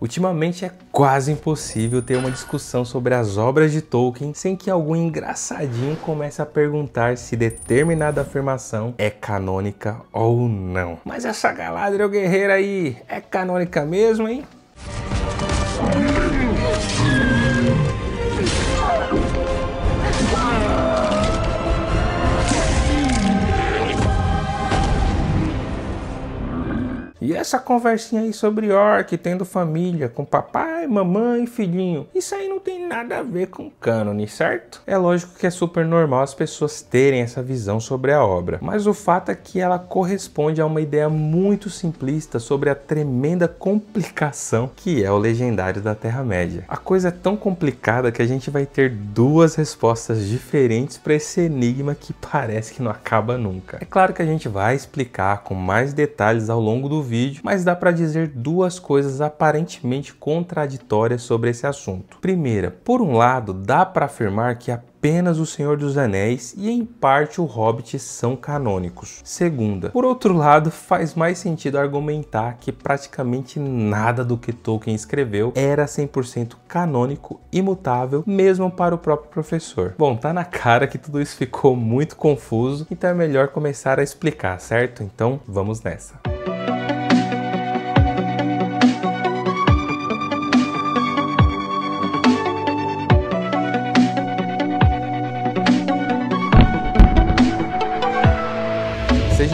Ultimamente é quase impossível ter uma discussão sobre as obras de Tolkien sem que algum engraçadinho comece a perguntar se determinada afirmação é canônica ou não. Mas essa Galadriel guerreira aí é canônica mesmo, hein? E essa conversinha aí sobre orc tendo família, com papai, mamãe, filhinho, isso aí não tem nada a ver com cânone, certo? É lógico que é super normal as pessoas terem essa visão sobre a obra, mas o fato é que ela corresponde a uma ideia muito simplista sobre a tremenda complicação que é o legendário da Terra-média. A coisa é tão complicada que a gente vai ter duas respostas diferentes para esse enigma que parece que não acaba nunca. É claro que a gente vai explicar com mais detalhes ao longo do vídeo vídeo, mas dá para dizer duas coisas aparentemente contraditórias sobre esse assunto. Primeira, por um lado, dá para afirmar que a apenas O Senhor dos Anéis e, em parte, O Hobbit são canônicos. Segunda, por outro lado, faz mais sentido argumentar que praticamente nada do que Tolkien escreveu era 100% canônico, imutável, mesmo para o próprio professor. Bom, tá na cara que tudo isso ficou muito confuso, então é melhor começar a explicar, certo? Então vamos nessa. Música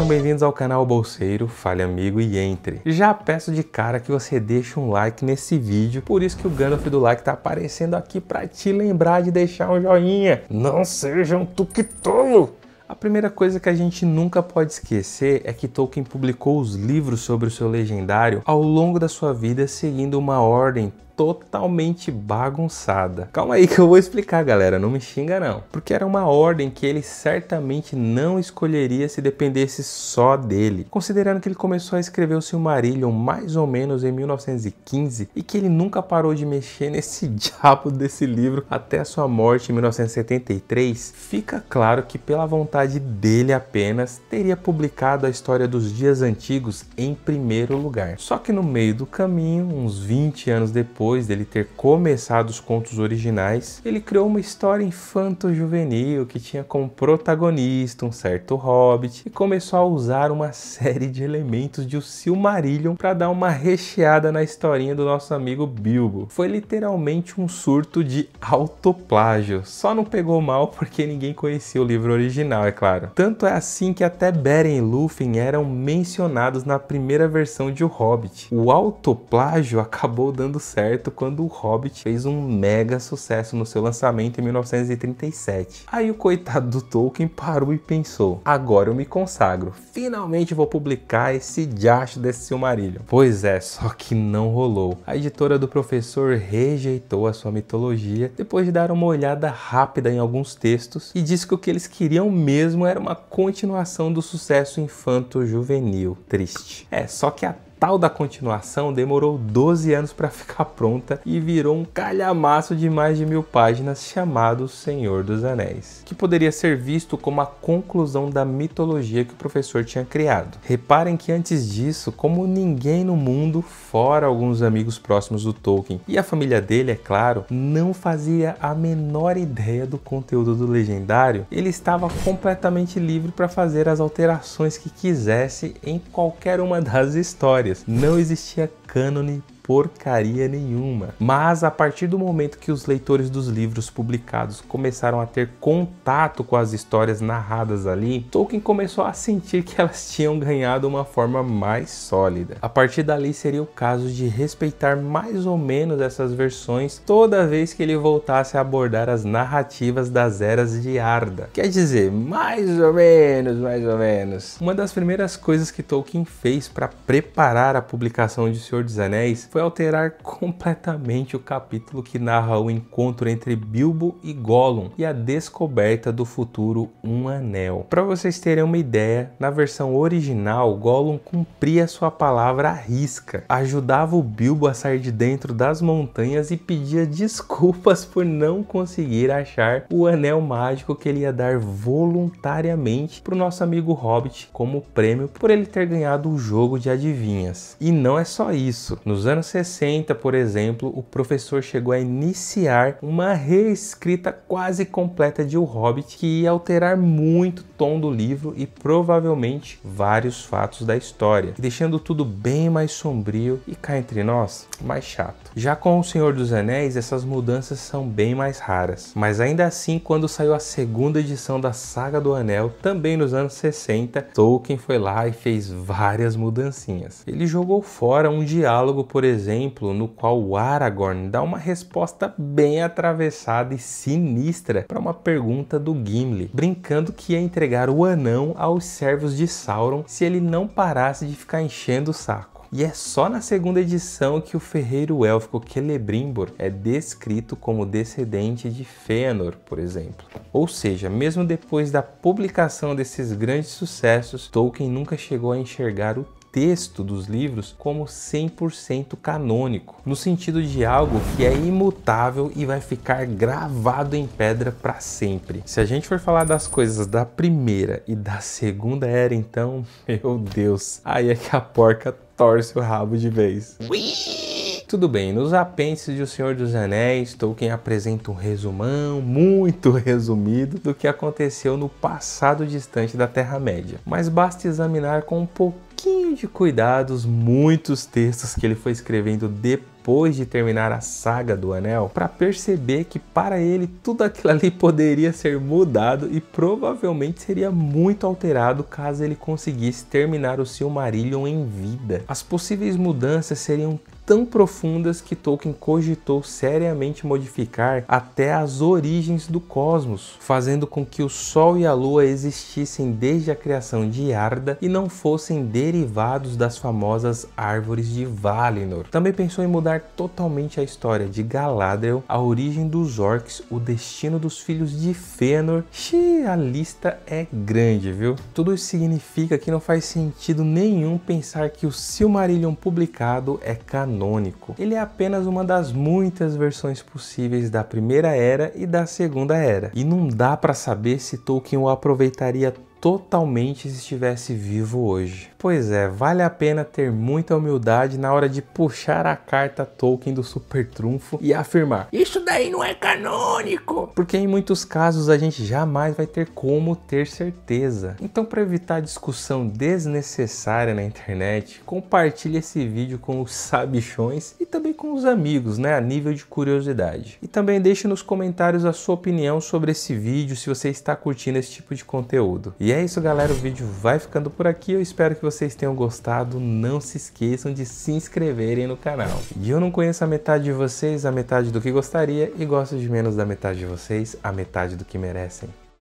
sejam bem-vindos ao canal Bolseiro, fale amigo e entre. Já peço de cara que você deixe um like nesse vídeo, por isso que o Gandalf do like tá aparecendo aqui para te lembrar de deixar um joinha. Não seja um tuquitolo! A primeira coisa que a gente nunca pode esquecer é que Tolkien publicou os livros sobre o seu legendário ao longo da sua vida seguindo uma ordem totalmente bagunçada. Calma aí que eu vou explicar, galera, não me xinga não. Porque era uma ordem que ele certamente não escolheria se dependesse só dele. Considerando que ele começou a escrever o Silmarillion mais ou menos em 1915 e que ele nunca parou de mexer nesse diabo desse livro até a sua morte em 1973, fica claro que pela vontade dele apenas teria publicado a história dos dias antigos em primeiro lugar. Só que no meio do caminho, uns 20 anos depois, depois dele ter começado os contos originais, ele criou uma história infanto-juvenil que tinha como protagonista um certo hobbit e começou a usar uma série de elementos de O Silmarillion para dar uma recheada na historinha do nosso amigo Bilbo. Foi literalmente um surto de autoplágio, só não pegou mal porque ninguém conhecia o livro original, é claro. Tanto é assim que até Beren e Lúthien eram mencionados na primeira versão de O Hobbit. O autoplágio acabou dando certo certo quando o Hobbit fez um mega sucesso no seu lançamento em 1937. Aí o coitado do Tolkien parou e pensou: agora eu me consagro, finalmente vou publicar esse diacho desse Silmarillion. Pois é, só que não rolou. A editora do professor rejeitou a sua mitologia depois de dar uma olhada rápida em alguns textos e disse que o que eles queriam mesmo era uma continuação do sucesso infanto-juvenil. Triste. É, só que a tal da continuação demorou 12 anos para ficar pronta e virou um calhamaço de mais de mil páginas chamado Senhor dos Anéis, que poderia ser visto como a conclusão da mitologia que o professor tinha criado. Reparem que antes disso, como ninguém no mundo, fora alguns amigos próximos do Tolkien e a família dele, é claro, não fazia a menor ideia do conteúdo do legendário, ele estava completamente livre para fazer as alterações que quisesse em qualquer uma das histórias não existia cânone porcaria nenhuma. Mas a partir do momento que os leitores dos livros publicados começaram a ter contato com as histórias narradas ali, Tolkien começou a sentir que elas tinham ganhado uma forma mais sólida. A partir dali seria o caso de respeitar mais ou menos essas versões toda vez que ele voltasse a abordar as narrativas das eras de Arda. Quer dizer, mais ou menos, mais ou menos. Uma das primeiras coisas que Tolkien fez para preparar a publicação de Senhor dos Anéis foi alterar completamente o capítulo que narra o encontro entre Bilbo e Gollum e a descoberta do futuro Um Anel. Para vocês terem uma ideia, na versão original, Gollum cumpria sua palavra à risca, ajudava o Bilbo a sair de dentro das montanhas e pedia desculpas por não conseguir achar o anel mágico que ele ia dar voluntariamente para o nosso amigo Hobbit como prêmio por ele ter ganhado o jogo de adivinhas. E não é só isso. Nos anos anos 60, por exemplo, o professor chegou a iniciar uma reescrita quase completa de O Hobbit, que ia alterar muito o tom do livro e provavelmente vários fatos da história, deixando tudo bem mais sombrio e cá entre nós, mais chato. Já com O Senhor dos Anéis, essas mudanças são bem mais raras, mas ainda assim, quando saiu a segunda edição da Saga do Anel, também nos anos 60, Tolkien foi lá e fez várias mudancinhas. Ele jogou fora um diálogo, por exemplo, exemplo, no qual o Aragorn dá uma resposta bem atravessada e sinistra para uma pergunta do Gimli, brincando que ia entregar o anão aos servos de Sauron se ele não parasse de ficar enchendo o saco. E é só na segunda edição que o ferreiro élfico Celebrimbor é descrito como descendente de Fëanor, por exemplo. Ou seja, mesmo depois da publicação desses grandes sucessos, Tolkien nunca chegou a enxergar o texto dos livros como 100% canônico, no sentido de algo que é imutável e vai ficar gravado em pedra para sempre. Se a gente for falar das coisas da primeira e da segunda era, então, meu Deus, aí é que a porca torce o rabo de vez. Whee! tudo bem, nos apêndices de O Senhor dos Anéis, Tolkien apresenta um resumão muito resumido do que aconteceu no passado distante da Terra-média, mas basta examinar com um pouquinho de cuidado os muitos textos que ele foi escrevendo depois depois de terminar a saga do Anel para perceber que para ele tudo aquilo ali poderia ser mudado e provavelmente seria muito alterado caso ele conseguisse terminar o Silmarillion em vida. As possíveis mudanças seriam tão profundas que Tolkien cogitou seriamente modificar até as origens do cosmos, fazendo com que o Sol e a Lua existissem desde a criação de Arda e não fossem derivados das famosas árvores de Valinor. Também pensou em mudar totalmente a história de Galadriel, a origem dos orcs, o destino dos filhos de Fëanor. Xii, a lista é grande, viu? Tudo isso significa que não faz sentido nenhum pensar que o Silmarillion publicado é canônico canônico. Ele é apenas uma das muitas versões possíveis da Primeira Era e da Segunda Era, e não dá para saber se Tolkien o aproveitaria totalmente se estivesse vivo hoje. Pois é, vale a pena ter muita humildade na hora de puxar a carta Tolkien do super trunfo e afirmar: Isso daí não é canônico! Porque em muitos casos a gente jamais vai ter como ter certeza. Então, para evitar discussão desnecessária na internet, compartilhe esse vídeo com os sabichões e também com os amigos, né? A nível de curiosidade. E também deixe nos comentários a sua opinião sobre esse vídeo se você está curtindo esse tipo de conteúdo. E é é isso, galera. O vídeo vai ficando por aqui. Eu espero que vocês tenham gostado. Não se esqueçam de se inscreverem no canal. E eu não conheço a metade de vocês, a metade do que gostaria, e gosto de menos da metade de vocês, a metade do que merecem.